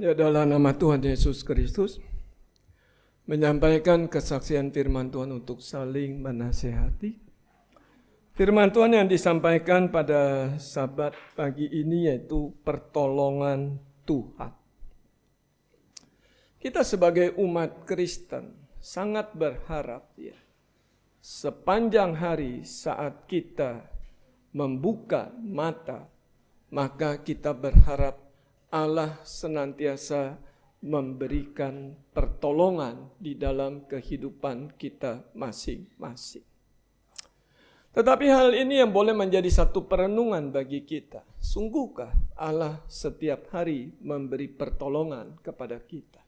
Ya dalam nama Tuhan Yesus Kristus menyampaikan kesaksian firman Tuhan untuk saling menasehati. Firman Tuhan yang disampaikan pada sabat pagi ini yaitu pertolongan Tuhan. Kita sebagai umat Kristen sangat berharap ya sepanjang hari saat kita membuka mata maka kita berharap Allah senantiasa memberikan pertolongan di dalam kehidupan kita masing-masing. Tetapi hal ini yang boleh menjadi satu perenungan bagi kita. Sungguhkah Allah setiap hari memberi pertolongan kepada kita?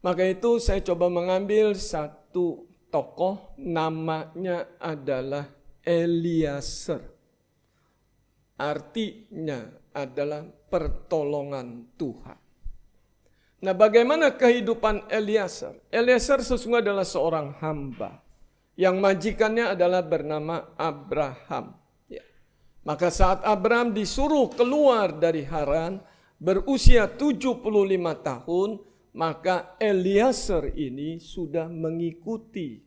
Maka itu saya coba mengambil satu tokoh namanya adalah Eliaser. Artinya adalah pertolongan Tuhan. Nah bagaimana kehidupan Eliezer? Eliezer sesungguhnya adalah seorang hamba. Yang majikannya adalah bernama Abraham. Ya. Maka saat Abraham disuruh keluar dari Haran berusia 75 tahun. Maka Eliezer ini sudah mengikuti.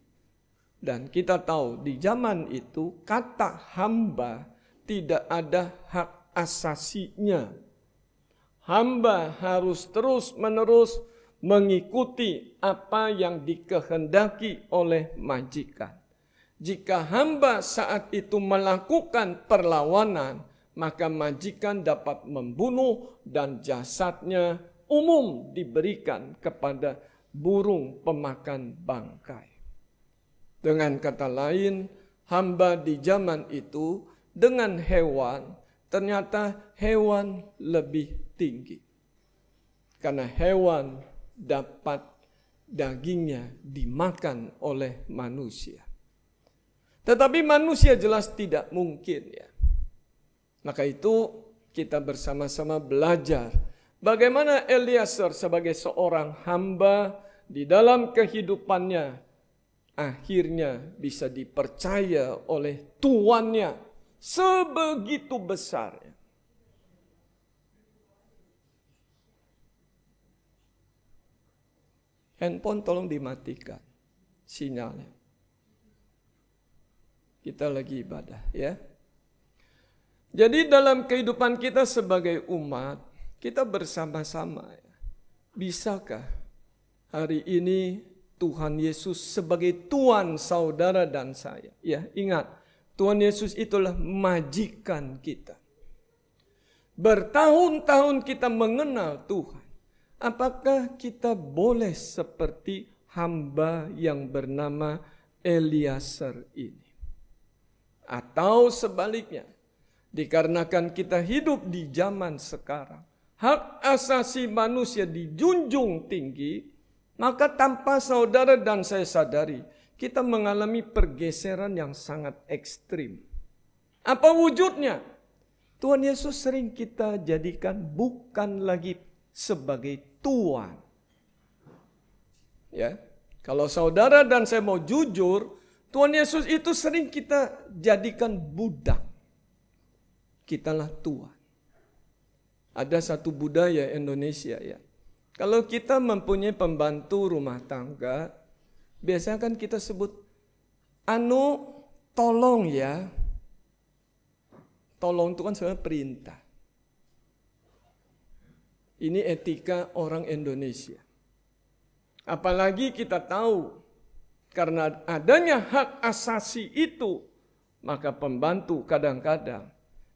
Dan kita tahu di zaman itu kata hamba tidak ada hak asasinya hamba harus terus-menerus mengikuti apa yang dikehendaki oleh majikan. Jika hamba saat itu melakukan perlawanan, maka majikan dapat membunuh dan jasadnya umum diberikan kepada burung pemakan bangkai. Dengan kata lain, hamba di zaman itu dengan hewan, ternyata hewan lebih tinggi. Karena hewan dapat dagingnya dimakan oleh manusia. Tetapi manusia jelas tidak mungkin ya. Maka itu kita bersama-sama belajar bagaimana Eliezer sebagai seorang hamba di dalam kehidupannya akhirnya bisa dipercaya oleh tuannya sebegitu besar. Ya. Handphone tolong dimatikan sinyalnya. Kita lagi ibadah ya. Jadi dalam kehidupan kita sebagai umat, kita bersama-sama. Ya. Bisakah hari ini Tuhan Yesus sebagai Tuhan saudara dan saya? Ya, ingat, Tuhan Yesus itulah majikan kita. Bertahun-tahun kita mengenal Tuhan. Apakah kita boleh seperti hamba yang bernama Eliaser ini? Atau sebaliknya, dikarenakan kita hidup di zaman sekarang, hak asasi manusia dijunjung tinggi, maka tanpa saudara dan saya sadari, kita mengalami pergeseran yang sangat ekstrim. Apa wujudnya? Tuhan Yesus sering kita jadikan bukan lagi sebagai tuan. Ya. Kalau saudara dan saya mau jujur, Tuhan Yesus itu sering kita jadikan budak. Kitalah tuan. Ada satu budaya Indonesia ya. Kalau kita mempunyai pembantu rumah tangga, biasanya kan kita sebut anu tolong ya. Tolong itu kan sebenarnya perintah. Ini etika orang Indonesia. Apalagi kita tahu karena adanya hak asasi itu, maka pembantu kadang-kadang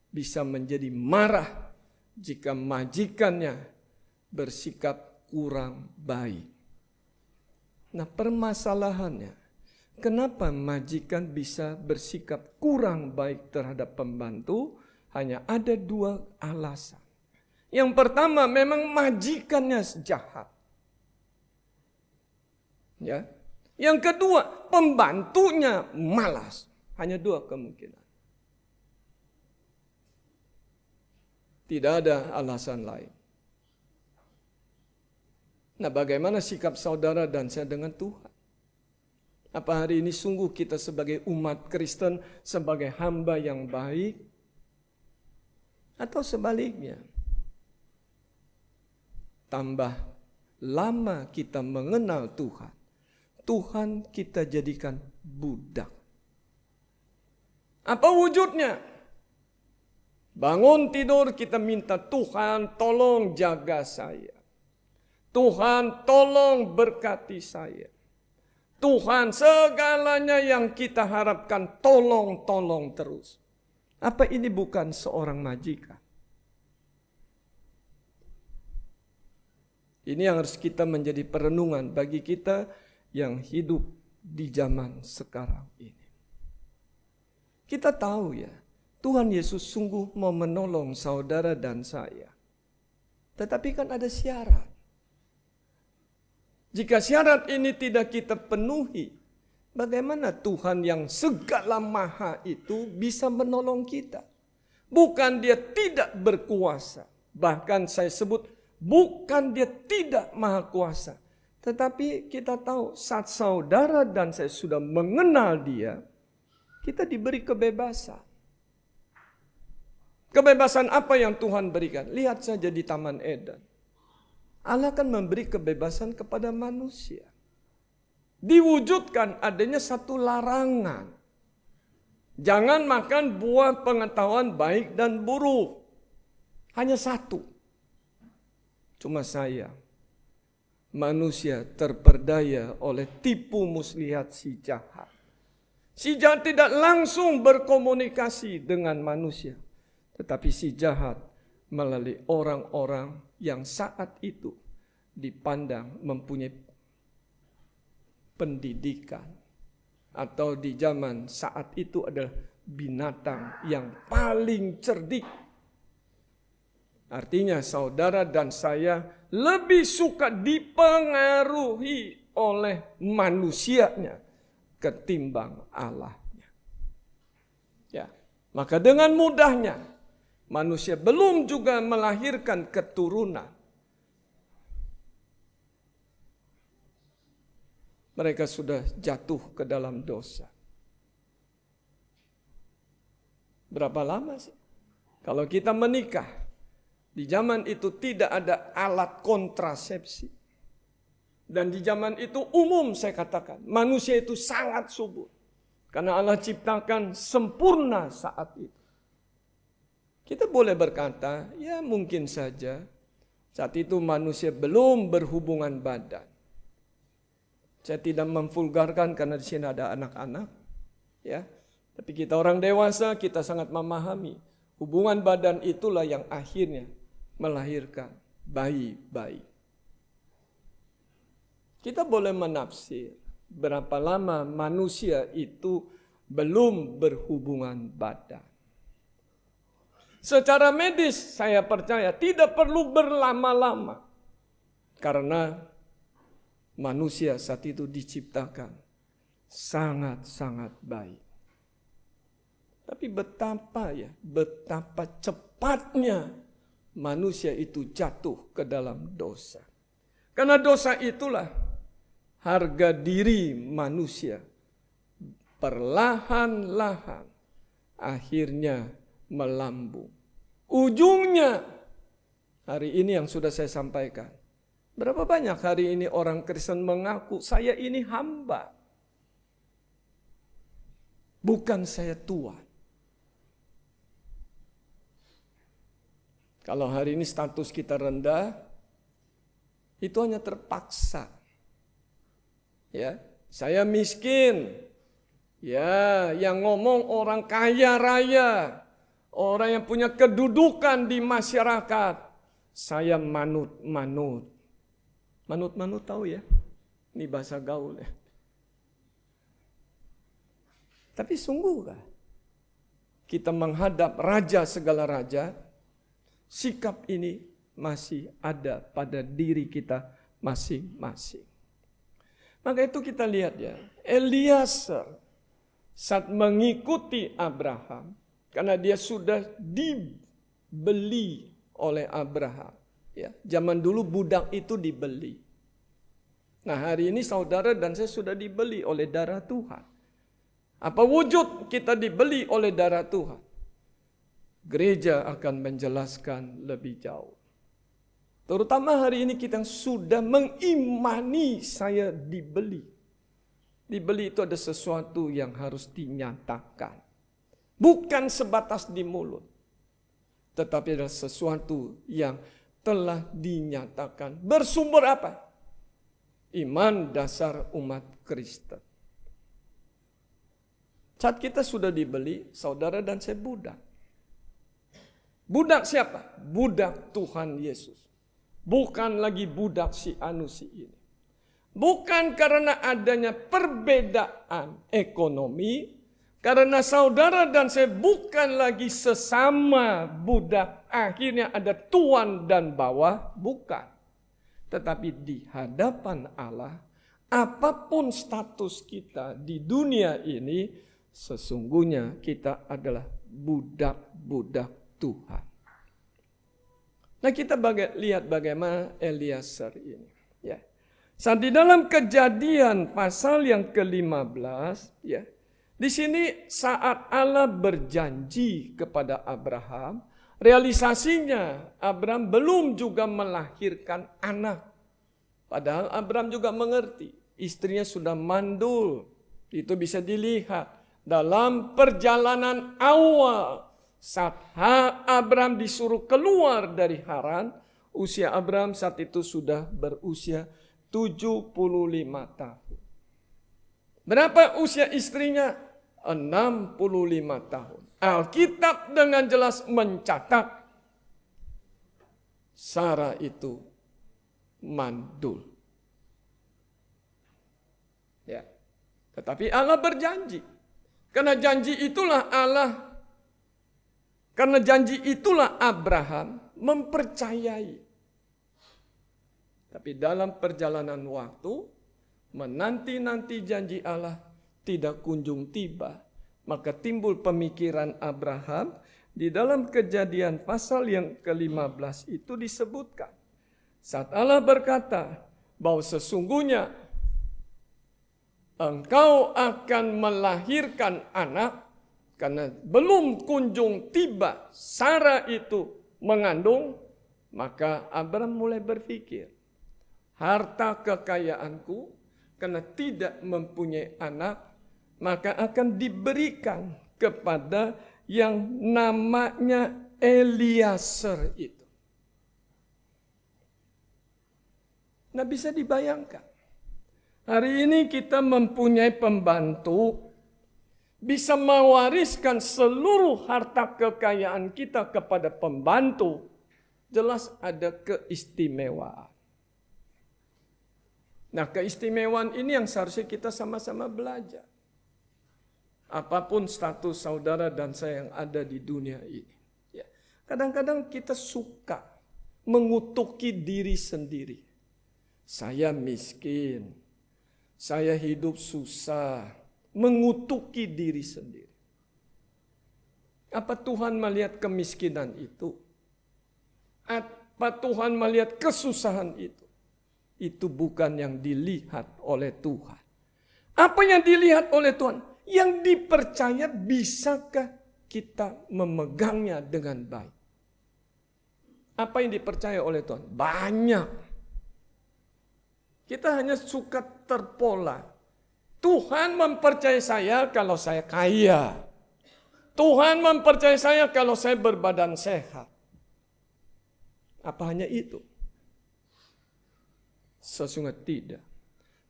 bisa menjadi marah jika majikannya bersikap kurang baik. Nah, permasalahannya, kenapa majikan bisa bersikap kurang baik terhadap pembantu? Hanya ada dua alasan. Yang pertama memang majikannya sejahat, Ya. Yang kedua, pembantunya malas. Hanya dua kemungkinan. Tidak ada alasan lain. Nah, bagaimana sikap saudara dan saya dengan Tuhan? Apa hari ini sungguh kita sebagai umat Kristen, sebagai hamba yang baik, atau sebaliknya? tambah lama kita mengenal Tuhan, Tuhan kita jadikan budak. Apa wujudnya? Bangun tidur kita minta Tuhan tolong jaga saya. Tuhan tolong berkati saya. Tuhan segalanya yang kita harapkan tolong-tolong terus. Apa ini bukan seorang majikan? Ini yang harus kita menjadi perenungan bagi kita yang hidup di zaman sekarang ini. Kita tahu ya, Tuhan Yesus sungguh mau menolong saudara dan saya. Tetapi kan ada syarat. Jika syarat ini tidak kita penuhi, bagaimana Tuhan yang segala maha itu bisa menolong kita? Bukan dia tidak berkuasa. Bahkan saya sebut Bukan dia tidak maha kuasa. Tetapi kita tahu saat saudara dan saya sudah mengenal dia, kita diberi kebebasan. Kebebasan apa yang Tuhan berikan? Lihat saja di Taman Eden. Allah akan memberi kebebasan kepada manusia. Diwujudkan adanya satu larangan. Jangan makan buah pengetahuan baik dan buruk. Hanya satu. Cuma saya, manusia terperdaya oleh tipu muslihat si jahat. Si jahat tidak langsung berkomunikasi dengan manusia. Tetapi si jahat melalui orang-orang yang saat itu dipandang mempunyai pendidikan. Atau di zaman saat itu adalah binatang yang paling cerdik Artinya saudara dan saya lebih suka dipengaruhi oleh manusianya ketimbang Allahnya. Ya, maka dengan mudahnya manusia belum juga melahirkan keturunan. Mereka sudah jatuh ke dalam dosa. Berapa lama sih? Kalau kita menikah, di zaman itu tidak ada alat kontrasepsi. Dan di zaman itu umum saya katakan, manusia itu sangat subur. Karena Allah ciptakan sempurna saat itu. Kita boleh berkata, ya mungkin saja saat itu manusia belum berhubungan badan. Saya tidak memvulgarkan karena di sini ada anak-anak, ya. Tapi kita orang dewasa, kita sangat memahami hubungan badan itulah yang akhirnya melahirkan bayi-bayi. Kita boleh menafsir berapa lama manusia itu belum berhubungan badan. Secara medis saya percaya tidak perlu berlama-lama. Karena manusia saat itu diciptakan sangat-sangat baik. Tapi betapa ya, betapa cepatnya manusia itu jatuh ke dalam dosa. Karena dosa itulah harga diri manusia perlahan-lahan akhirnya melambung. Ujungnya hari ini yang sudah saya sampaikan. Berapa banyak hari ini orang Kristen mengaku saya ini hamba. Bukan saya tuan. Kalau hari ini status kita rendah, itu hanya terpaksa. Ya, saya miskin. Ya, yang ngomong orang kaya raya, orang yang punya kedudukan di masyarakat. Saya manut-manut. Manut-manut tahu ya? Ini bahasa gaul ya. Tapi sungguhkah kita menghadap raja segala raja sikap ini masih ada pada diri kita masing-masing. Maka itu kita lihat ya, Eliezer saat mengikuti Abraham karena dia sudah dibeli oleh Abraham. Ya, zaman dulu budak itu dibeli. Nah, hari ini saudara dan saya sudah dibeli oleh darah Tuhan. Apa wujud kita dibeli oleh darah Tuhan? Gereja akan menjelaskan lebih jauh. Terutama hari ini kita yang sudah mengimani saya dibeli. Dibeli itu ada sesuatu yang harus dinyatakan. Bukan sebatas di mulut. Tetapi ada sesuatu yang telah dinyatakan. Bersumber apa? Iman dasar umat Kristen. Saat kita sudah dibeli, saudara dan saya budak. Budak siapa? Budak Tuhan Yesus. Bukan lagi budak si anu si ini. Bukan karena adanya perbedaan ekonomi, karena saudara dan saya bukan lagi sesama budak. Akhirnya ada tuan dan bawah. Bukan. Tetapi di hadapan Allah, apapun status kita di dunia ini, sesungguhnya kita adalah budak-budak Tuhan. Nah kita baga lihat bagaimana Eliezer ini. Ya. Saat di dalam kejadian pasal yang ke-15, ya, di sini saat Allah berjanji kepada Abraham, realisasinya Abraham belum juga melahirkan anak. Padahal Abraham juga mengerti istrinya sudah mandul. Itu bisa dilihat dalam perjalanan awal saat Abraham disuruh keluar dari Haran, usia Abraham saat itu sudah berusia 75 tahun. Berapa usia istrinya? 65 tahun. Alkitab dengan jelas mencatat Sarah itu mandul. Ya. Tetapi Allah berjanji. Karena janji itulah Allah karena janji itulah Abraham mempercayai. Tapi dalam perjalanan waktu, menanti-nanti janji Allah tidak kunjung tiba. Maka timbul pemikiran Abraham di dalam kejadian pasal yang ke-15 itu disebutkan. Saat Allah berkata bahwa sesungguhnya engkau akan melahirkan anak karena belum kunjung tiba Sarah itu mengandung, maka Abraham mulai berpikir, harta kekayaanku karena tidak mempunyai anak, maka akan diberikan kepada yang namanya Eliaser itu. Nah bisa dibayangkan, hari ini kita mempunyai pembantu bisa mewariskan seluruh harta kekayaan kita kepada pembantu, jelas ada keistimewaan. Nah, keistimewaan ini yang seharusnya kita sama-sama belajar. Apapun status saudara dan saya yang ada di dunia ini. Ya. Kadang-kadang kita suka mengutuki diri sendiri. Saya miskin, saya hidup susah, mengutuki diri sendiri. Apa Tuhan melihat kemiskinan itu? Apa Tuhan melihat kesusahan itu? Itu bukan yang dilihat oleh Tuhan. Apa yang dilihat oleh Tuhan? Yang dipercaya bisakah kita memegangnya dengan baik? Apa yang dipercaya oleh Tuhan? Banyak. Kita hanya suka terpola Tuhan mempercayai saya kalau saya kaya. Tuhan mempercayai saya kalau saya berbadan sehat. Apa hanya itu? Sesungguhnya tidak.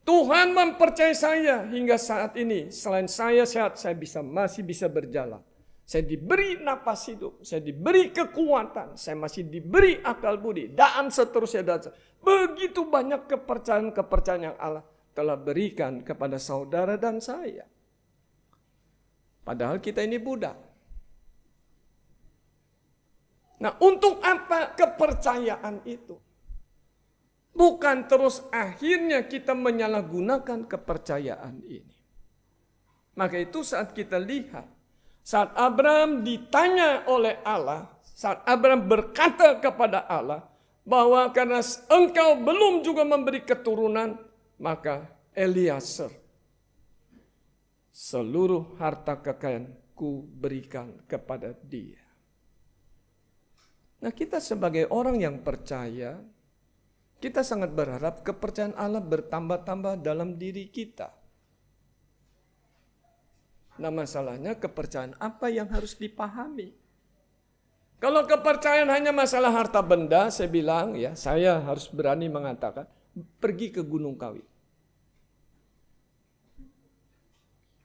Tuhan mempercayai saya hingga saat ini. Selain saya sehat, saya bisa masih bisa berjalan. Saya diberi nafas hidup, saya diberi kekuatan, saya masih diberi akal budi, dan seterusnya dan seterusnya. Begitu banyak kepercayaan-kepercayaan yang Allah telah berikan kepada saudara dan saya. Padahal kita ini budak. Nah, untuk apa kepercayaan itu? Bukan terus akhirnya kita menyalahgunakan kepercayaan ini. Maka itu saat kita lihat, saat Abraham ditanya oleh Allah, saat Abraham berkata kepada Allah bahwa karena engkau belum juga memberi keturunan, maka Eliaser, seluruh harta kekayaanku berikan kepada dia. Nah kita sebagai orang yang percaya, kita sangat berharap kepercayaan Allah bertambah-tambah dalam diri kita. Nah masalahnya kepercayaan apa yang harus dipahami? Kalau kepercayaan hanya masalah harta benda, saya bilang ya, saya harus berani mengatakan, pergi ke Gunung Kawi.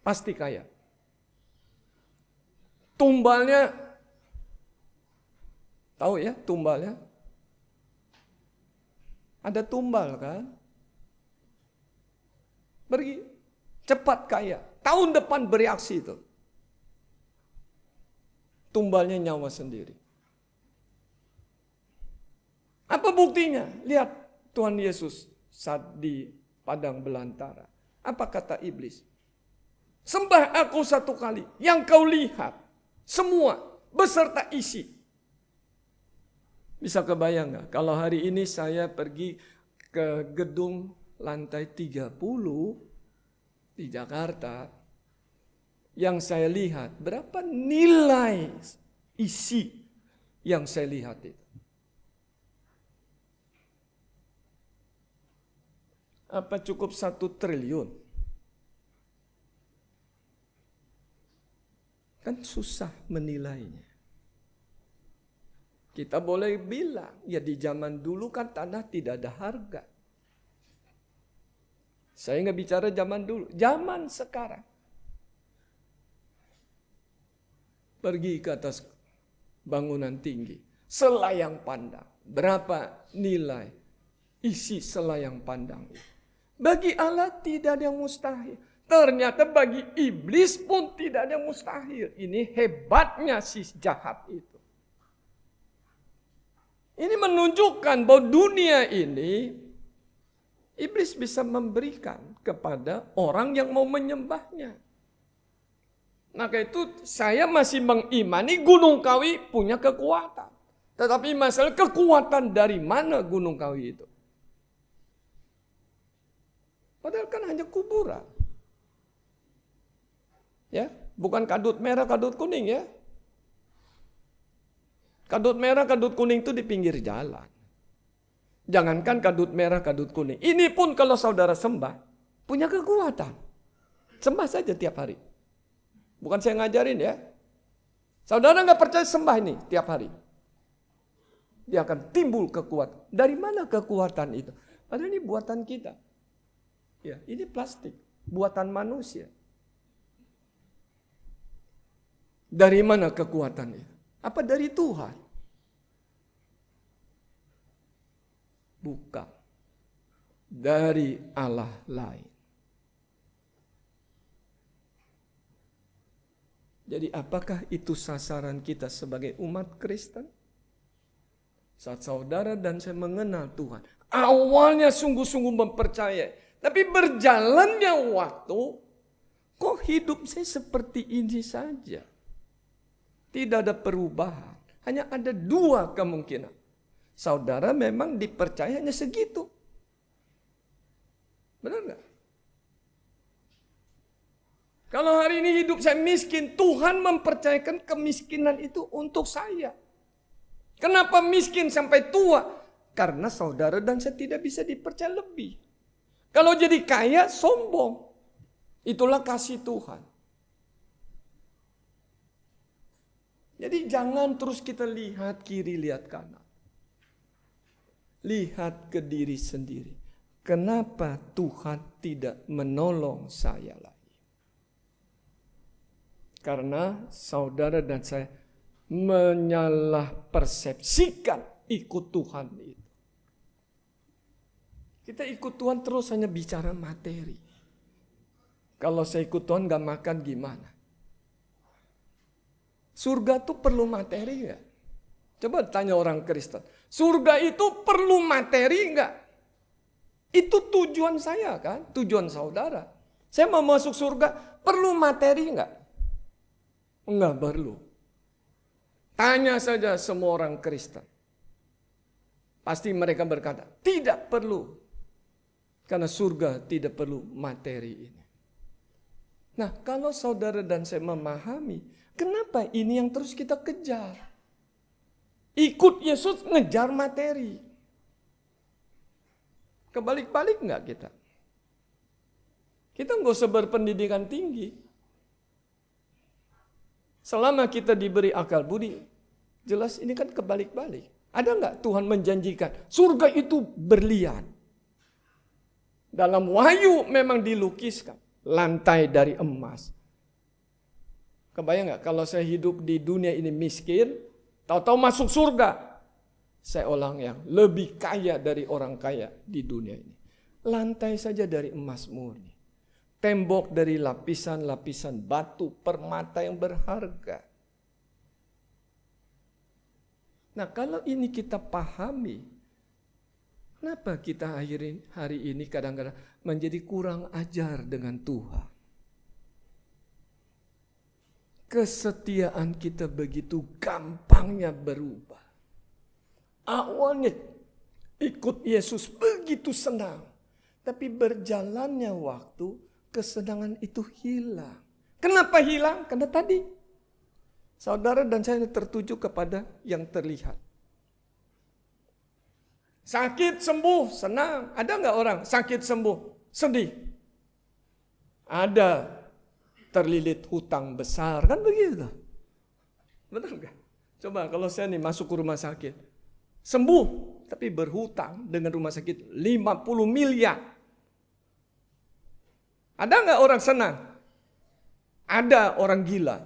Pasti kaya. Tumbalnya, tahu ya tumbalnya? Ada tumbal kan? Pergi, cepat kaya. Tahun depan bereaksi itu. Tumbalnya nyawa sendiri. Apa buktinya? Lihat Tuhan Yesus saat di padang belantara. Apa kata iblis? Sembah aku satu kali. Yang kau lihat. Semua. Beserta isi. Bisa kebayang nggak? Kalau hari ini saya pergi ke gedung lantai 30 di Jakarta. Yang saya lihat. Berapa nilai isi yang saya lihat itu. Apa cukup satu triliun? Kan susah menilainya. Kita boleh bilang, ya di zaman dulu kan tanah tidak ada harga. Saya nggak bicara zaman dulu, zaman sekarang. Pergi ke atas bangunan tinggi, selayang pandang. Berapa nilai isi selayang pandang? Bagi Allah tidak ada yang mustahil. Ternyata bagi iblis pun tidak ada yang mustahil. Ini hebatnya si jahat itu. Ini menunjukkan bahwa dunia ini iblis bisa memberikan kepada orang yang mau menyembahnya. Nah, itu saya masih mengimani Gunung Kawi punya kekuatan. Tetapi masalah kekuatan dari mana Gunung Kawi itu? Padahal kan hanya kuburan. Ya, bukan kadut merah, kadut kuning ya. Kadut merah, kadut kuning itu di pinggir jalan. Jangankan kadut merah, kadut kuning. Ini pun kalau saudara sembah, punya kekuatan. Sembah saja tiap hari. Bukan saya ngajarin ya. Saudara nggak percaya sembah ini tiap hari. Dia akan timbul kekuatan. Dari mana kekuatan itu? Padahal ini buatan kita. Ya, ini plastik, buatan manusia. Dari mana kekuatan itu? Apa dari Tuhan? Bukan. Dari Allah lain. Jadi apakah itu sasaran kita sebagai umat Kristen? Saat saudara dan saya mengenal Tuhan. Awalnya sungguh-sungguh mempercayai. Tapi berjalannya waktu, kok hidup saya seperti ini saja? Tidak ada perubahan. Hanya ada dua kemungkinan. Saudara memang dipercayanya segitu. Benar nggak? Kalau hari ini hidup saya miskin, Tuhan mempercayakan kemiskinan itu untuk saya. Kenapa miskin sampai tua? Karena saudara dan saya tidak bisa dipercaya lebih. Kalau jadi kaya, sombong. Itulah kasih Tuhan. Jadi jangan terus kita lihat kiri, lihat kanan. Lihat ke diri sendiri. Kenapa Tuhan tidak menolong saya lagi? Karena saudara dan saya menyalah persepsikan ikut Tuhan itu. Kita ikut Tuhan terus hanya bicara materi. Kalau saya ikut Tuhan gak makan gimana? Surga itu perlu materi ya, Coba tanya orang Kristen. Surga itu perlu materi enggak? Itu tujuan saya kan, tujuan saudara. Saya mau masuk surga, perlu materi enggak? Enggak perlu. Tanya saja semua orang Kristen. Pasti mereka berkata, tidak perlu. Karena surga tidak perlu materi ini. Nah kalau saudara dan saya memahami Kenapa ini yang terus kita kejar? Ikut Yesus ngejar materi. Kebalik-balik enggak kita? Kita nggak usah berpendidikan tinggi. Selama kita diberi akal budi, jelas ini kan kebalik-balik. Ada nggak Tuhan menjanjikan surga itu berlian? Dalam wahyu memang dilukiskan lantai dari emas, Kebayang nggak kalau saya hidup di dunia ini miskin, tahu-tahu masuk surga, saya orang yang lebih kaya dari orang kaya di dunia ini. Lantai saja dari emas murni, tembok dari lapisan-lapisan batu permata yang berharga. Nah, kalau ini kita pahami, kenapa kita akhirin hari ini kadang-kadang menjadi kurang ajar dengan Tuhan? kesetiaan kita begitu gampangnya berubah. Awalnya ikut Yesus begitu senang. Tapi berjalannya waktu kesenangan itu hilang. Kenapa hilang? Karena tadi saudara dan saya tertuju kepada yang terlihat. Sakit sembuh, senang. Ada nggak orang sakit sembuh, sedih? Ada terlilit hutang besar. Kan begitu. Betul nggak? Coba kalau saya nih masuk ke rumah sakit. Sembuh. Tapi berhutang dengan rumah sakit 50 miliar. Ada nggak orang senang? Ada orang gila.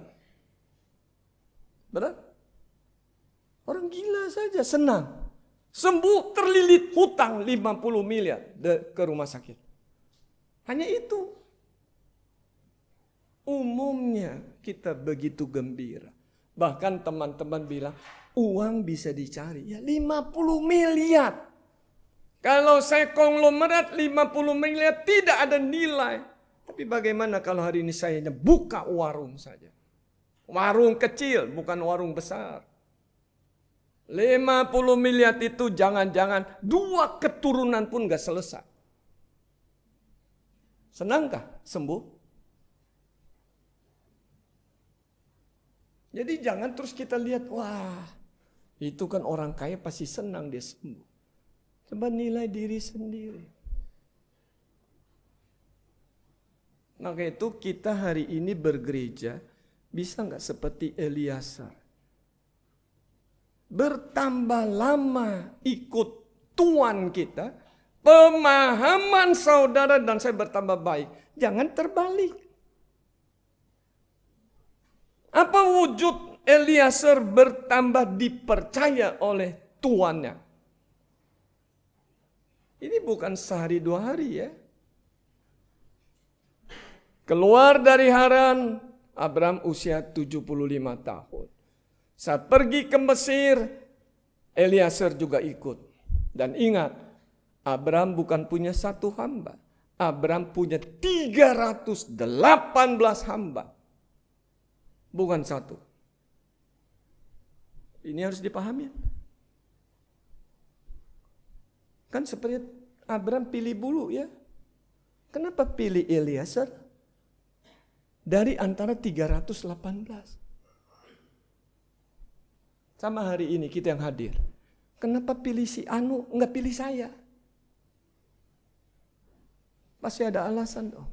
Benar? Orang gila saja senang. Sembuh terlilit hutang 50 miliar ke rumah sakit. Hanya itu Umumnya kita begitu gembira. Bahkan teman-teman bilang uang bisa dicari. Ya 50 miliar. Kalau saya konglomerat 50 miliar tidak ada nilai. Tapi bagaimana kalau hari ini saya hanya buka warung saja. Warung kecil bukan warung besar. 50 miliar itu jangan-jangan dua keturunan pun gak selesai. Senangkah sembuh? Jadi jangan terus kita lihat, wah itu kan orang kaya pasti senang dia sembuh. Coba nilai diri sendiri. Maka itu kita hari ini bergereja bisa nggak seperti Eliasar. Bertambah lama ikut tuan kita, pemahaman saudara dan saya bertambah baik. Jangan terbalik. Apa wujud Eliezer bertambah dipercaya oleh tuannya? Ini bukan sehari dua hari ya. Keluar dari Haran, Abram usia 75 tahun. Saat pergi ke Mesir, Eliezer juga ikut. Dan ingat, Abram bukan punya satu hamba. Abram punya 318 hamba bukan satu. Ini harus dipahami. Kan seperti Abraham pilih bulu ya. Kenapa pilih Eliezer? Dari antara 318. Sama hari ini kita yang hadir. Kenapa pilih si Anu, enggak pilih saya? Pasti ada alasan dong.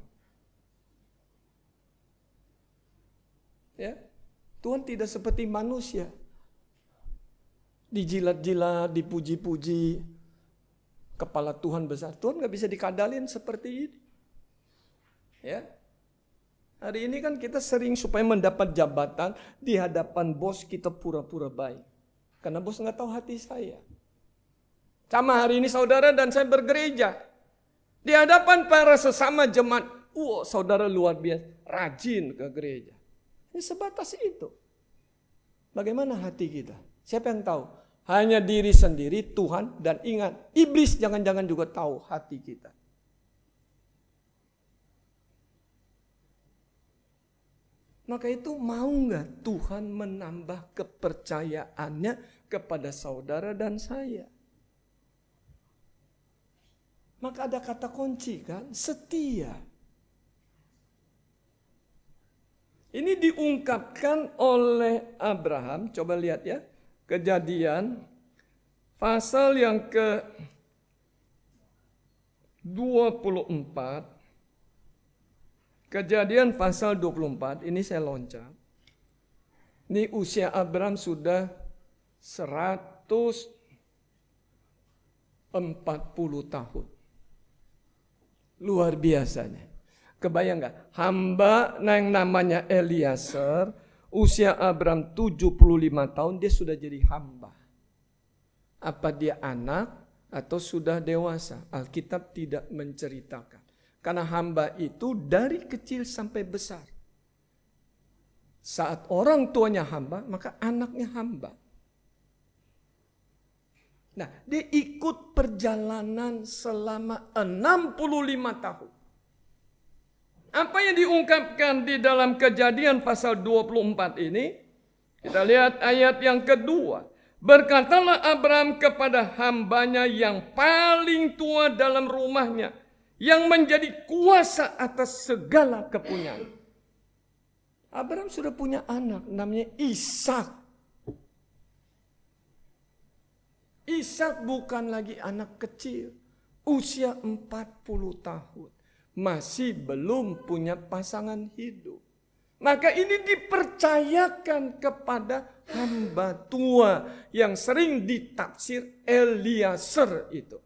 Tuhan tidak seperti manusia. Dijilat-jilat, dipuji-puji. Kepala Tuhan besar. Tuhan nggak bisa dikadalin seperti ini. Ya, Hari ini kan kita sering supaya mendapat jabatan di hadapan bos kita pura-pura baik. Karena bos nggak tahu hati saya. Sama hari ini saudara dan saya bergereja. Di hadapan para sesama jemaat. Wow, saudara luar biasa. Rajin ke gereja. Ini ya, sebatas itu. Bagaimana hati kita? Siapa yang tahu? Hanya diri sendiri, Tuhan, dan ingat, iblis jangan-jangan juga tahu hati kita. Maka itu mau nggak Tuhan menambah kepercayaannya kepada saudara dan saya? Maka ada kata kunci kan, setia. Ini diungkapkan oleh Abraham. Coba lihat ya. Kejadian pasal yang ke 24. Kejadian pasal 24 ini saya loncat. Ini usia Abraham sudah 140 tahun. Luar biasanya. Kebayang nggak? Hamba yang namanya Eliezer, usia Abram 75 tahun, dia sudah jadi hamba. Apa dia anak atau sudah dewasa? Alkitab tidak menceritakan. Karena hamba itu dari kecil sampai besar. Saat orang tuanya hamba, maka anaknya hamba. Nah, dia ikut perjalanan selama 65 tahun. Apa yang diungkapkan di dalam kejadian pasal 24 ini? Kita lihat ayat yang kedua. Berkatalah Abraham kepada hambanya yang paling tua dalam rumahnya. Yang menjadi kuasa atas segala kepunyaan. Abraham sudah punya anak namanya Ishak. Ishak bukan lagi anak kecil. Usia 40 tahun masih belum punya pasangan hidup. Maka ini dipercayakan kepada hamba tua yang sering ditafsir Eliaser itu.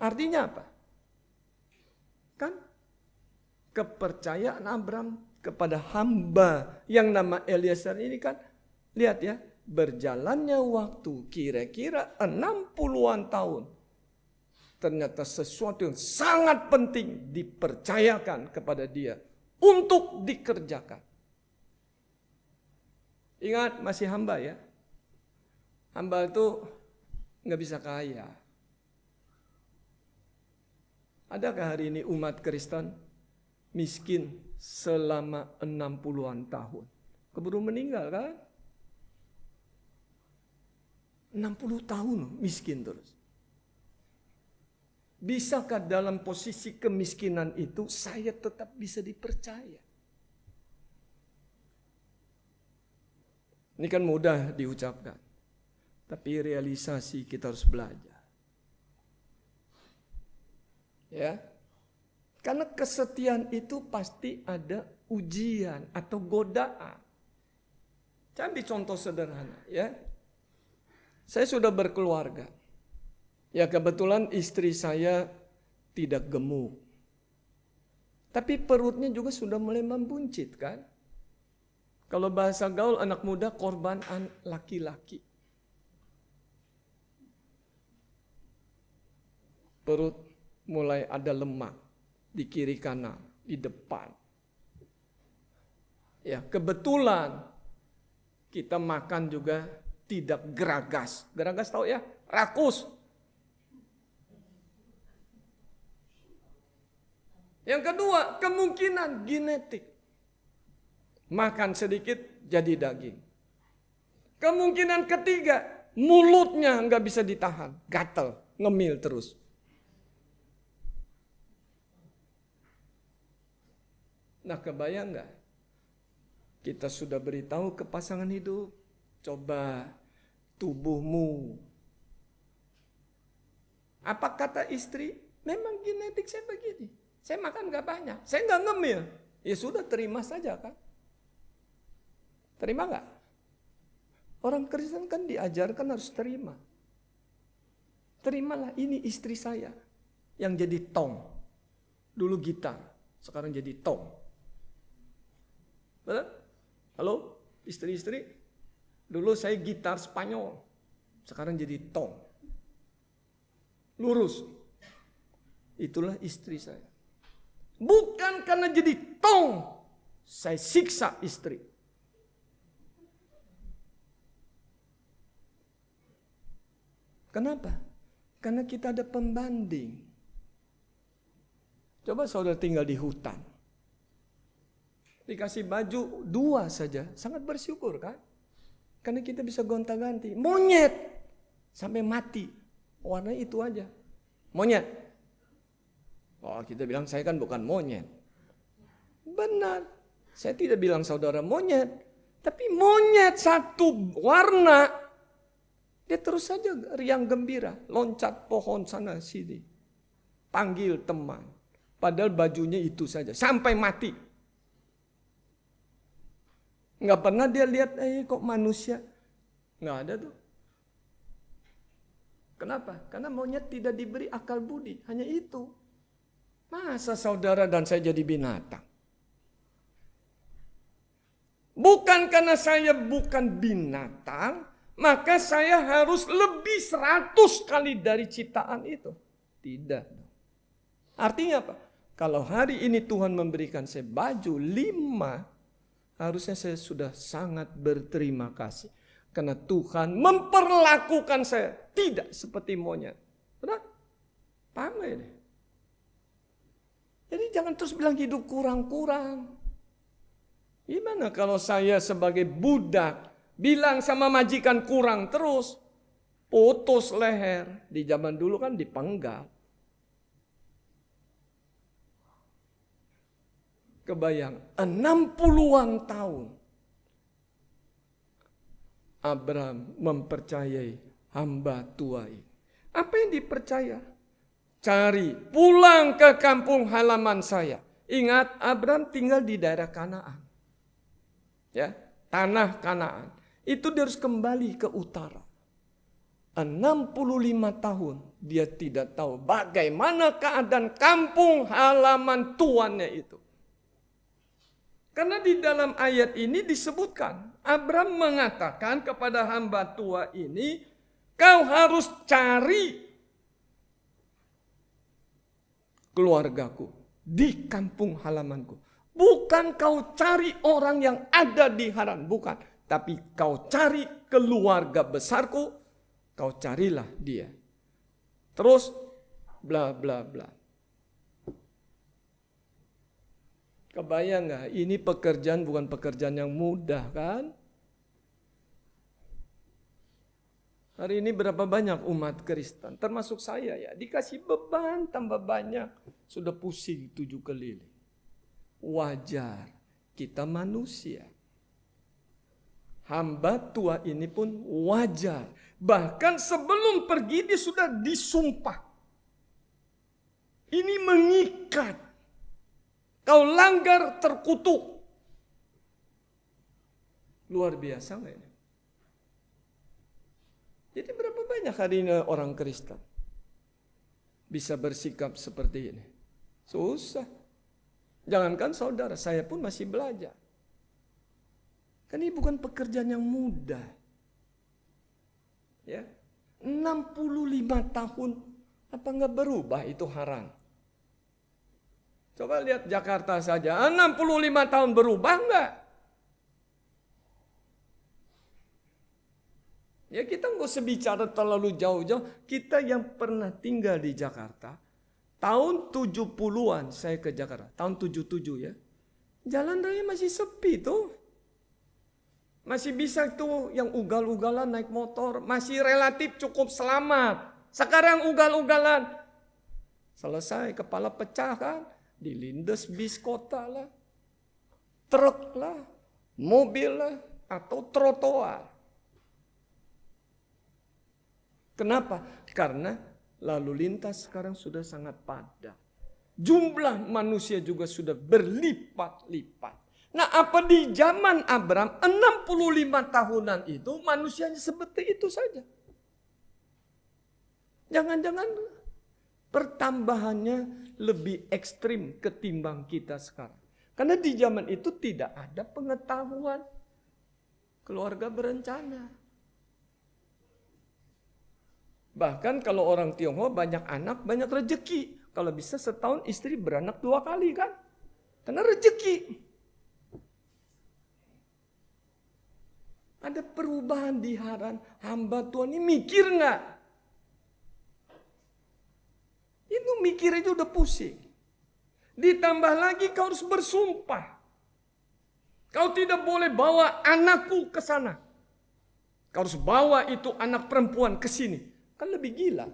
Artinya apa? Kan kepercayaan Abram kepada hamba yang nama Eliaser ini kan lihat ya berjalannya waktu kira-kira 60-an tahun ternyata sesuatu yang sangat penting dipercayakan kepada dia untuk dikerjakan. Ingat masih hamba ya. Hamba itu nggak bisa kaya. Adakah hari ini umat Kristen miskin selama 60-an tahun? Keburu meninggal kan? 60 tahun miskin terus. Bisakah dalam posisi kemiskinan itu saya tetap bisa dipercaya? Ini kan mudah diucapkan. Tapi realisasi kita harus belajar. Ya. Karena kesetiaan itu pasti ada ujian atau godaan. Saya ambil contoh sederhana ya. Saya sudah berkeluarga. Ya kebetulan istri saya tidak gemuk. Tapi perutnya juga sudah mulai membuncit kan. Kalau bahasa gaul anak muda korban laki-laki. Perut mulai ada lemak di kiri kanan, di depan. Ya, kebetulan kita makan juga tidak geragas. Geragas tahu ya? Rakus Yang kedua, kemungkinan genetik. Makan sedikit jadi daging. Kemungkinan ketiga, mulutnya nggak bisa ditahan, gatel, ngemil terus. Nah kebayang nggak? Kita sudah beritahu ke pasangan hidup, coba tubuhmu. Apa kata istri? Memang genetik saya begini. Saya makan nggak banyak, saya nggak ngemil. Ya sudah terima saja kan. Terima nggak? Orang Kristen kan diajarkan harus terima. Terimalah ini istri saya yang jadi tong. Dulu gitar, sekarang jadi tong. Betul? Halo, istri-istri. Dulu saya gitar Spanyol, sekarang jadi tong. Lurus. Itulah istri saya. Bukan karena jadi tong saya siksa istri. Kenapa? Karena kita ada pembanding. Coba saudara tinggal di hutan. Dikasih baju dua saja. Sangat bersyukur kan? Karena kita bisa gonta-ganti. Monyet. Sampai mati. warna itu aja. Monyet. Oh, kita bilang saya kan bukan monyet. Benar. Saya tidak bilang saudara monyet, tapi monyet satu warna dia terus saja riang gembira, loncat pohon sana sini. Panggil teman. Padahal bajunya itu saja sampai mati. Nggak pernah dia lihat, eh kok manusia? Nggak ada tuh. Kenapa? Karena monyet tidak diberi akal budi, hanya itu. Masa saudara dan saya jadi binatang? Bukan karena saya bukan binatang, maka saya harus lebih seratus kali dari ciptaan itu. Tidak. Artinya apa? Kalau hari ini Tuhan memberikan saya baju lima, harusnya saya sudah sangat berterima kasih. Karena Tuhan memperlakukan saya tidak seperti monyet. Benar? jangan terus bilang hidup kurang-kurang. Gimana kalau saya sebagai budak bilang sama majikan kurang terus? Putus leher. Di zaman dulu kan dipenggal. Kebayang, 60-an tahun. Abraham mempercayai hamba tua ini. Apa yang dipercaya? cari pulang ke kampung halaman saya. Ingat Abram tinggal di daerah Kanaan. Ya, tanah Kanaan. Itu dia harus kembali ke utara. 65 tahun dia tidak tahu bagaimana keadaan kampung halaman tuannya itu. Karena di dalam ayat ini disebutkan Abram mengatakan kepada hamba tua ini kau harus cari keluargaku, di kampung halamanku. Bukan kau cari orang yang ada di Haran, bukan. Tapi kau cari keluarga besarku, kau carilah dia. Terus bla bla bla. Kebayang nggak? Ini pekerjaan bukan pekerjaan yang mudah kan? Hari ini berapa banyak umat Kristen, termasuk saya ya, dikasih beban tambah banyak. Sudah pusing tujuh keliling. Wajar, kita manusia. Hamba tua ini pun wajar. Bahkan sebelum pergi dia sudah disumpah. Ini mengikat. Kau langgar terkutuk. Luar biasa gak ini? Jadi berapa banyak hari ini orang Kristen bisa bersikap seperti ini? Susah. Jangankan saudara, saya pun masih belajar. Kan ini bukan pekerjaan yang mudah. Ya. 65 tahun apa nggak berubah itu haram. Coba lihat Jakarta saja, 65 tahun berubah enggak? Ya kita nggak usah bicara terlalu jauh-jauh. Kita yang pernah tinggal di Jakarta, tahun 70-an saya ke Jakarta, tahun 77 ya. Jalan raya masih sepi tuh. Masih bisa tuh yang ugal-ugalan naik motor, masih relatif cukup selamat. Sekarang ugal-ugalan. Selesai kepala pecah kan, dilindes bis kota lah, truk lah, mobil lah, atau trotoar. Kenapa? Karena lalu lintas sekarang sudah sangat padat. Jumlah manusia juga sudah berlipat-lipat. Nah apa di zaman Abraham 65 tahunan itu manusianya seperti itu saja. Jangan-jangan pertambahannya lebih ekstrim ketimbang kita sekarang. Karena di zaman itu tidak ada pengetahuan keluarga berencana. Bahkan kalau orang Tionghoa banyak anak, banyak rejeki. Kalau bisa setahun istri beranak dua kali kan. Karena rejeki. Ada perubahan di haran. Hamba Tuhan ini mikir nggak? Itu mikir aja udah pusing. Ditambah lagi kau harus bersumpah. Kau tidak boleh bawa anakku ke sana. Kau harus bawa itu anak perempuan ke sini. Kan lebih gila.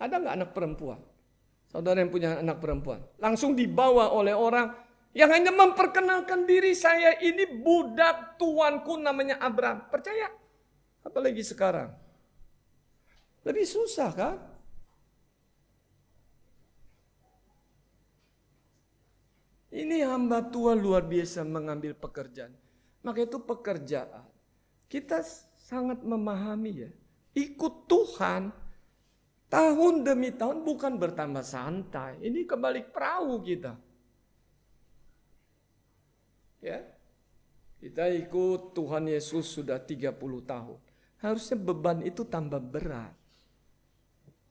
Ada nggak anak perempuan? Saudara yang punya anak perempuan. Langsung dibawa oleh orang yang hanya memperkenalkan diri saya ini budak tuanku namanya Abraham. Percaya? Apalagi sekarang. Lebih susah kan? Ini hamba tua luar biasa mengambil pekerjaan. Maka itu pekerjaan. Kita sangat memahami ya ikut Tuhan tahun demi tahun bukan bertambah santai. Ini kebalik perahu kita. Ya. Kita ikut Tuhan Yesus sudah 30 tahun. Harusnya beban itu tambah berat.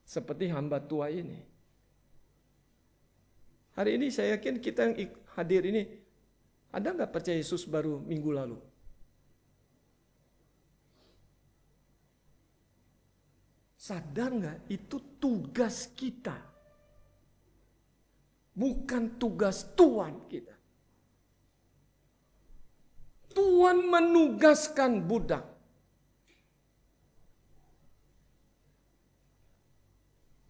Seperti hamba tua ini. Hari ini saya yakin kita yang hadir ini ada nggak percaya Yesus baru minggu lalu? Sadar nggak? Itu tugas kita. Bukan tugas Tuhan kita. Tuhan menugaskan budak.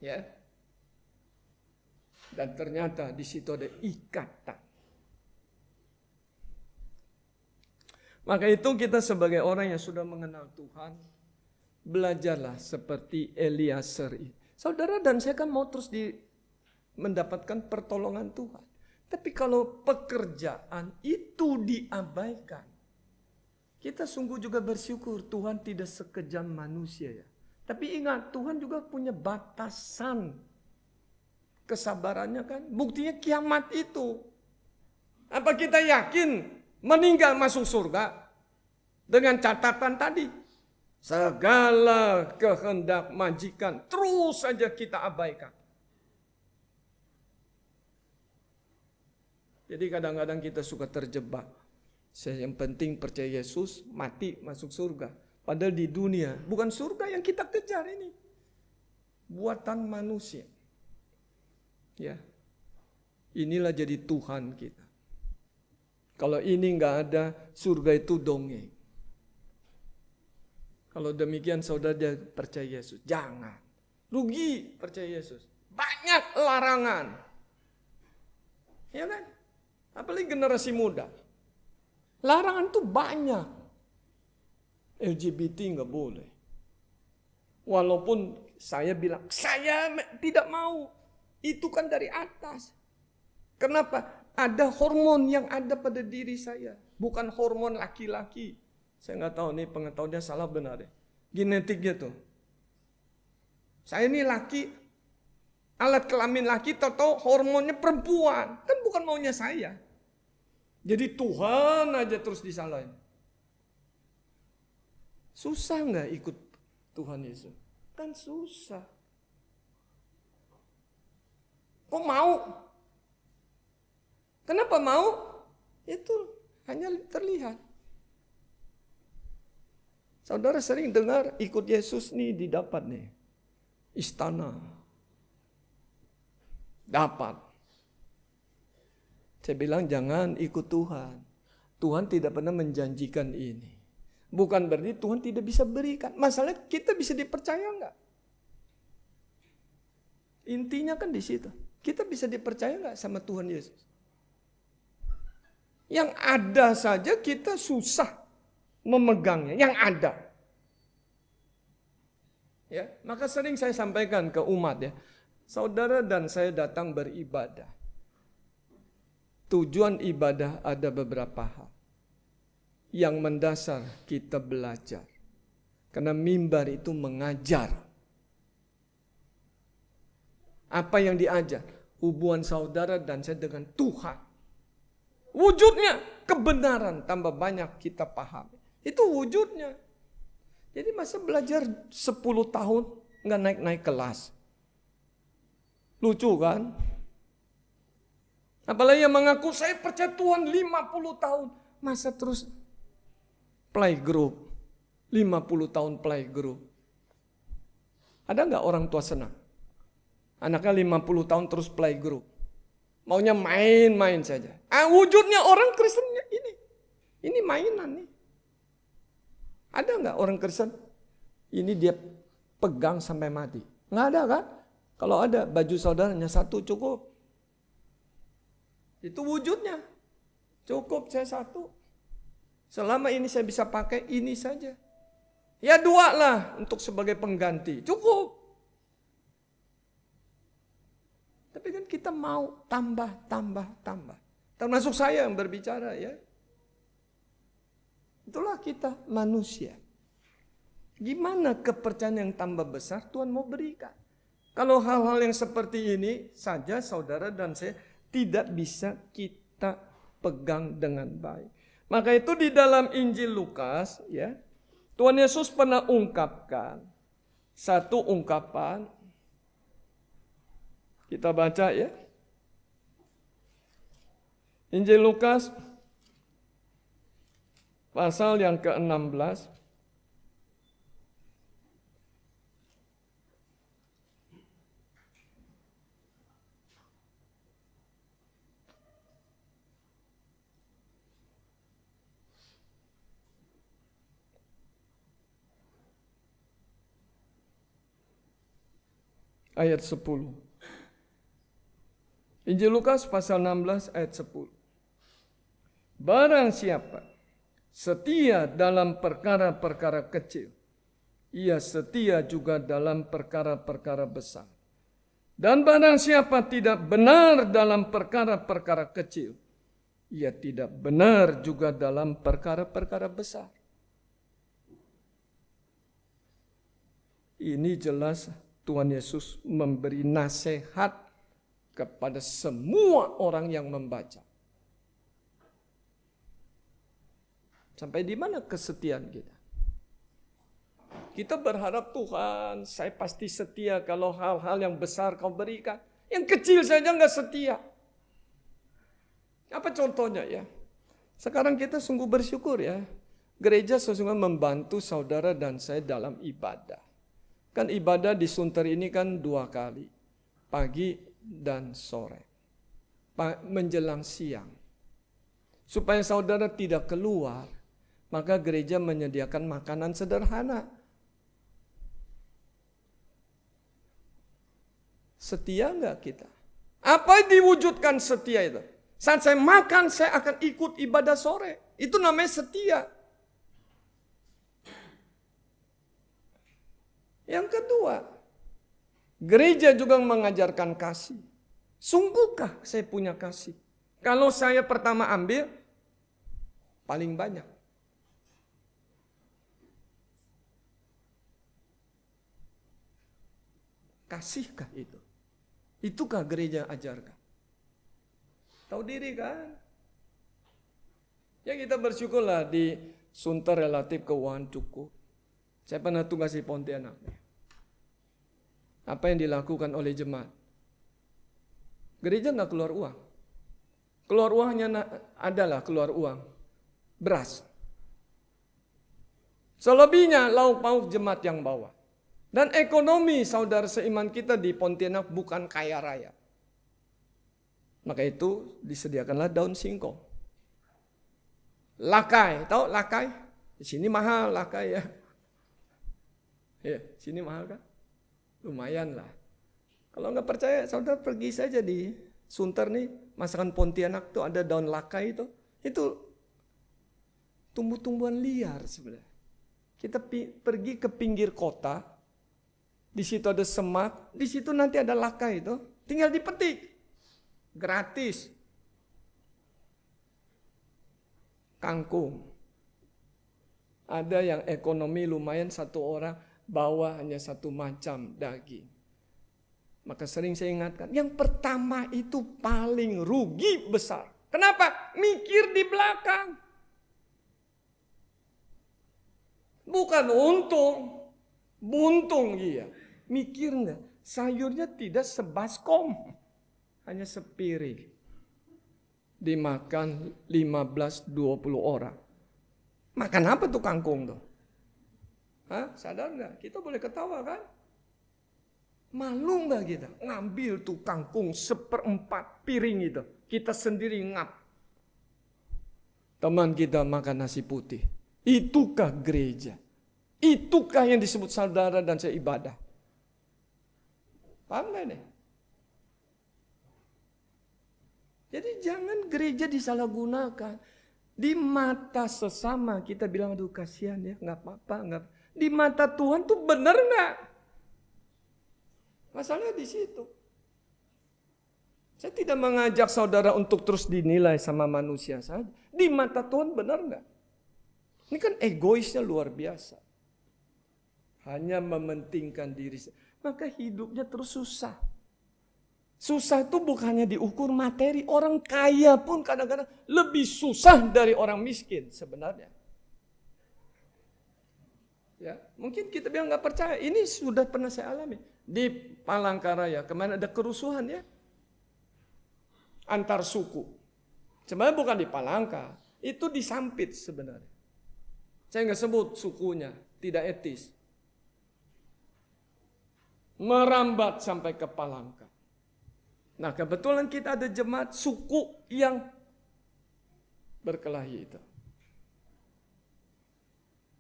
Ya. Dan ternyata di situ ada ikatan. Maka itu kita sebagai orang yang sudah mengenal Tuhan, Belajarlah seperti Eliaser ini. Saudara dan saya kan mau terus di mendapatkan pertolongan Tuhan. Tapi kalau pekerjaan itu diabaikan, kita sungguh juga bersyukur Tuhan tidak sekejam manusia ya. Tapi ingat Tuhan juga punya batasan kesabarannya kan. Buktinya kiamat itu. Apa kita yakin meninggal masuk surga dengan catatan tadi? Segala kehendak majikan terus saja kita abaikan. Jadi kadang-kadang kita suka terjebak. Yang penting percaya Yesus, mati masuk surga. Padahal di dunia bukan surga yang kita kejar ini. Buatan manusia. Ya. Inilah jadi Tuhan kita. Kalau ini nggak ada, surga itu dongeng. Kalau demikian saudara percaya Yesus. Jangan. Rugi percaya Yesus. Banyak larangan. Ya kan? Apalagi generasi muda. Larangan itu banyak. LGBT nggak boleh. Walaupun saya bilang, saya tidak mau. Itu kan dari atas. Kenapa? Ada hormon yang ada pada diri saya. Bukan hormon laki-laki saya nggak tahu nih pengetahuannya salah benar deh. Genetiknya tuh. Saya ini laki, alat kelamin laki, atau hormonnya perempuan. Kan bukan maunya saya. Jadi Tuhan aja terus disalahin. Susah nggak ikut Tuhan Yesus? Kan susah. Kok mau? Kenapa mau? Itu hanya terlihat. Saudara sering dengar ikut Yesus nih didapat nih. Istana. Dapat. Saya bilang jangan ikut Tuhan. Tuhan tidak pernah menjanjikan ini. Bukan berarti Tuhan tidak bisa berikan. Masalah kita bisa dipercaya enggak? Intinya kan di situ. Kita bisa dipercaya enggak sama Tuhan Yesus? Yang ada saja kita susah memegangnya yang ada. Ya, maka sering saya sampaikan ke umat ya, saudara dan saya datang beribadah. Tujuan ibadah ada beberapa hal. Yang mendasar kita belajar. Karena mimbar itu mengajar. Apa yang diajar? Hubungan saudara dan saya dengan Tuhan. Wujudnya kebenaran tambah banyak kita pahami. Itu wujudnya. Jadi masa belajar 10 tahun nggak naik-naik kelas. Lucu kan? Apalagi yang mengaku saya percaya Tuhan 50 tahun. Masa terus playgroup. 50 tahun playgroup. Ada nggak orang tua senang? Anaknya 50 tahun terus playgroup. Maunya main-main saja. Ah, wujudnya orang Kristennya ini. Ini mainan nih. Ada nggak orang Kristen ini dia pegang sampai mati? Nggak ada kan? Kalau ada baju saudaranya satu cukup. Itu wujudnya. Cukup saya satu. Selama ini saya bisa pakai ini saja. Ya dua lah untuk sebagai pengganti. Cukup. Tapi kan kita mau tambah, tambah, tambah. Termasuk saya yang berbicara ya. Itulah kita manusia. Gimana kepercayaan yang tambah besar Tuhan mau berikan? Kalau hal-hal yang seperti ini saja saudara dan saya tidak bisa kita pegang dengan baik. Maka itu di dalam Injil Lukas ya, Tuhan Yesus pernah ungkapkan satu ungkapan kita baca ya. Injil Lukas Pasal yang ke-16 ayat 10. Injil Lukas pasal 16 ayat 10. Barang siapa setia dalam perkara-perkara kecil. Ia setia juga dalam perkara-perkara besar. Dan barang siapa tidak benar dalam perkara-perkara kecil, ia tidak benar juga dalam perkara-perkara besar. Ini jelas Tuhan Yesus memberi nasihat kepada semua orang yang membaca. Sampai di mana kesetiaan kita? Kita berharap Tuhan, saya pasti setia kalau hal-hal yang besar kau berikan. Yang kecil saja nggak setia. Apa contohnya ya? Sekarang kita sungguh bersyukur ya. Gereja sesungguhnya membantu saudara dan saya dalam ibadah. Kan ibadah di Sunter ini kan dua kali. Pagi dan sore. Menjelang siang. Supaya saudara tidak keluar maka gereja menyediakan makanan sederhana. Setia enggak kita? Apa yang diwujudkan setia itu? Saat saya makan, saya akan ikut ibadah sore. Itu namanya setia. Yang kedua, gereja juga mengajarkan kasih. Sungguhkah saya punya kasih? Kalau saya pertama ambil, paling banyak. Kasihkah itu? Itukah gereja ajarkan? Tahu diri kan? Ya kita bersyukurlah di Sunter relatif keuangan cukup. Saya pernah tugas di Pontianak. Apa yang dilakukan oleh jemaat? Gereja nggak keluar uang. Keluar uangnya adalah keluar uang. Beras. Selebihnya lauk pauk jemaat yang bawah. Dan ekonomi saudara seiman kita di Pontianak bukan kaya raya. Maka itu disediakanlah daun singkong. Lakai, tahu lakai? Di sini mahal lakai ya. Ya, sini mahal kan? Lumayan lah. Kalau nggak percaya, saudara pergi saja di Sunter nih, masakan Pontianak tuh ada daun lakai itu. Itu tumbuh-tumbuhan liar sebenarnya. Kita pergi ke pinggir kota, di situ ada semak, di situ nanti ada laka itu, tinggal dipetik. Gratis. Kangkung. Ada yang ekonomi lumayan satu orang bawa hanya satu macam daging. Maka sering saya ingatkan, yang pertama itu paling rugi besar. Kenapa? Mikir di belakang. Bukan untung, buntung dia. Mikir nggak? Sayurnya tidak sebaskom. Hanya sepiring. Dimakan 15-20 orang. Makan apa tuh kangkung tuh? Hah? Sadar nggak? Kita boleh ketawa kan? Malu nggak kita ngambil tuh kangkung seperempat piring itu. Kita sendiri ngap. Teman kita makan nasi putih. Itukah gereja? Itukah yang disebut saudara dan ibadah? Paham gak nih? Jadi jangan gereja disalahgunakan. Di mata sesama kita bilang aduh kasihan ya gak apa-apa nggak. Di mata Tuhan tuh bener nggak? Masalahnya di situ. Saya tidak mengajak saudara untuk terus dinilai sama manusia saja. Di mata Tuhan benar nggak? Ini kan egoisnya luar biasa. Hanya mementingkan diri maka hidupnya terus susah. Susah itu bukannya diukur materi. Orang kaya pun kadang-kadang lebih susah dari orang miskin sebenarnya. Ya, mungkin kita bilang nggak percaya. Ini sudah pernah saya alami di Palangkaraya. Kemarin ada kerusuhan ya antar suku. Sebenarnya bukan di Palangka, itu di Sampit sebenarnya. Saya nggak sebut sukunya, tidak etis merambat sampai ke Palangka. Nah kebetulan kita ada jemaat suku yang berkelahi itu.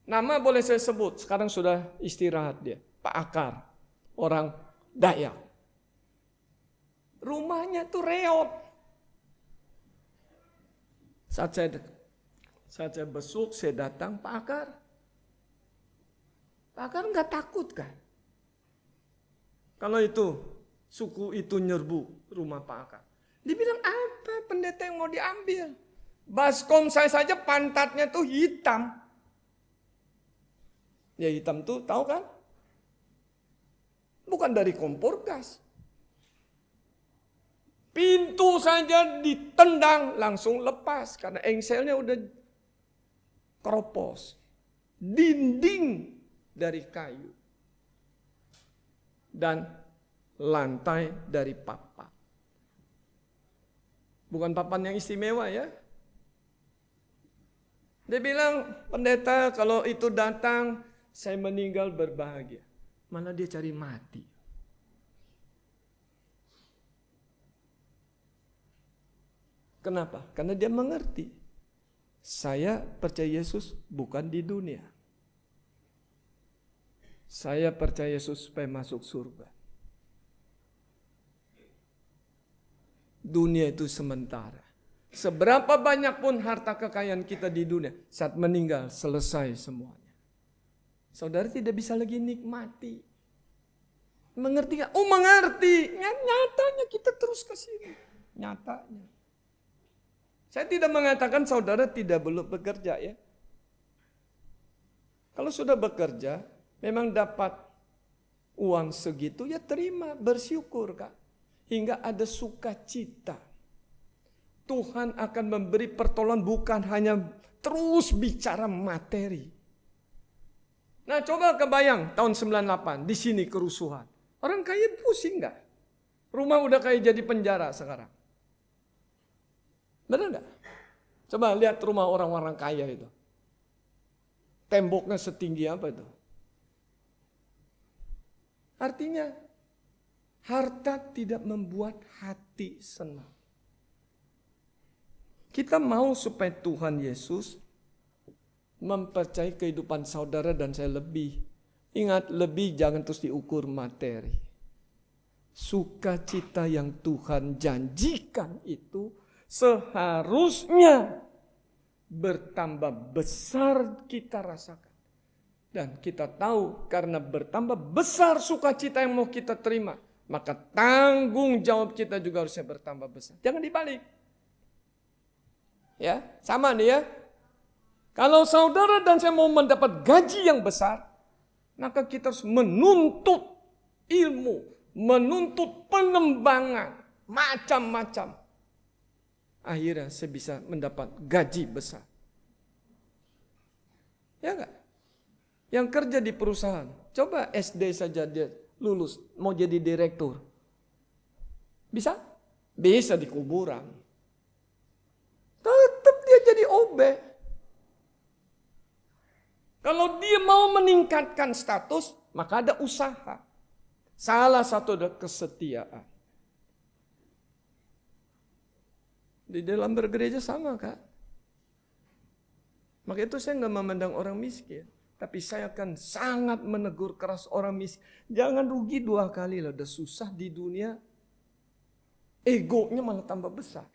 Nama boleh saya sebut, sekarang sudah istirahat dia. Pak Akar, orang Dayak. Rumahnya tuh reot. Saat saya, saat saya besuk, saya datang, Pak Akar. Pak Akar nggak takut kan? Kalau itu suku itu nyerbu rumah Pak Aka. Dibilang apa pendeta yang mau diambil? Baskom saya saja pantatnya tuh hitam. Ya hitam tuh tahu kan? Bukan dari kompor gas. Pintu saja ditendang langsung lepas karena engselnya udah keropos. Dinding dari kayu dan lantai dari papan. Bukan papan yang istimewa ya. Dia bilang, pendeta kalau itu datang, saya meninggal berbahagia. Malah dia cari mati. Kenapa? Karena dia mengerti. Saya percaya Yesus bukan di dunia. Saya percaya Yesus supaya masuk surga. Dunia itu sementara. Seberapa banyak pun harta kekayaan kita di dunia, saat meninggal selesai semuanya. Saudara tidak bisa lagi nikmati. Mengerti gak? Oh mengerti. Nyatanya kita terus ke sini. Nyatanya. Saya tidak mengatakan saudara tidak belum bekerja ya. Kalau sudah bekerja, Memang dapat uang segitu ya terima, bersyukur Kak. Hingga ada sukacita. Tuhan akan memberi pertolongan bukan hanya terus bicara materi. Nah coba kebayang tahun 98 di sini kerusuhan. Orang kaya pusing nggak? Rumah udah kayak jadi penjara sekarang. Benar nggak? Coba lihat rumah orang-orang kaya itu. Temboknya setinggi apa itu? Artinya harta tidak membuat hati senang. Kita mau supaya Tuhan Yesus mempercayai kehidupan saudara dan saya lebih. Ingat lebih jangan terus diukur materi. Sukacita yang Tuhan janjikan itu seharusnya bertambah besar kita rasakan. Dan kita tahu karena bertambah besar sukacita yang mau kita terima, maka tanggung jawab kita juga harusnya bertambah besar. Jangan dibalik. Ya, sama nih ya. Kalau saudara dan saya mau mendapat gaji yang besar, maka kita harus menuntut ilmu, menuntut pengembangan, macam-macam. Akhirnya saya bisa mendapat gaji besar. Ya enggak? yang kerja di perusahaan. Coba SD saja dia lulus, mau jadi direktur. Bisa? Bisa di kuburan. Tetap dia jadi OB. Kalau dia mau meningkatkan status, maka ada usaha. Salah satu adalah kesetiaan. Di dalam bergereja sama kak. Maka itu saya nggak memandang orang miskin. Tapi saya akan sangat menegur keras orang miskin. Jangan rugi dua kali lah. Udah susah di dunia. Egonya malah tambah besar.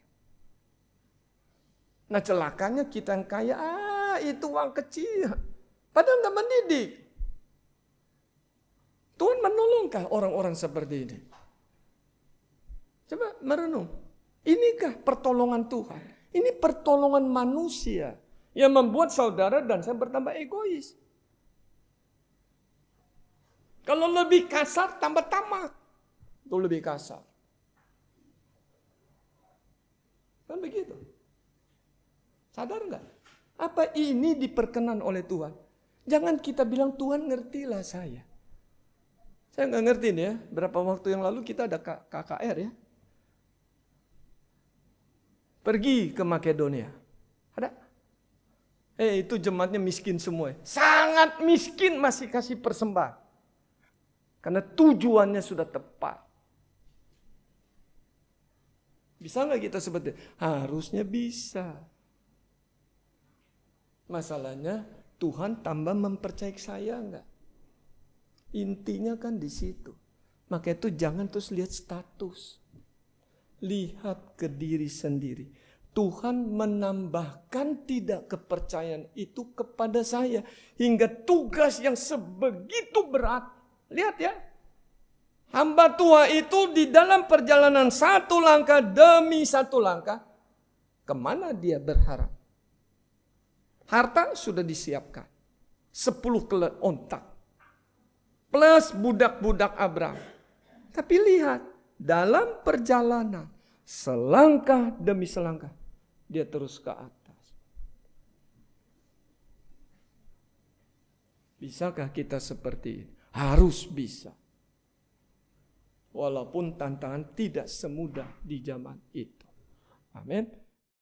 Nah celakanya kita yang kaya, ah itu uang kecil. Padahal nggak mendidik. Tuhan menolongkah orang-orang seperti ini? Coba merenung. Inikah pertolongan Tuhan? Ini pertolongan manusia yang membuat saudara dan saya bertambah egois. Kalau lebih kasar tambah tamak. Itu lebih kasar. Kan begitu. Sadar nggak? Apa ini diperkenan oleh Tuhan? Jangan kita bilang Tuhan ngertilah saya. Saya nggak ngerti nih ya. Berapa waktu yang lalu kita ada KKR ya. Pergi ke Makedonia. Ada? Eh itu jemaatnya miskin semua. Ya. Sangat miskin masih kasih persembahan. Karena tujuannya sudah tepat. Bisa nggak kita seperti harusnya bisa. Masalahnya Tuhan tambah mempercayai saya nggak? Intinya kan di situ. Maka itu jangan terus lihat status. Lihat ke diri sendiri. Tuhan menambahkan tidak kepercayaan itu kepada saya. Hingga tugas yang sebegitu berat Lihat ya. Hamba tua itu di dalam perjalanan satu langkah demi satu langkah. Kemana dia berharap? Harta sudah disiapkan. Sepuluh kelet ontak. Plus budak-budak Abraham. Tapi lihat, dalam perjalanan selangkah demi selangkah dia terus ke atas. Bisakah kita seperti ini? harus bisa. Walaupun tantangan tidak semudah di zaman itu. Amin.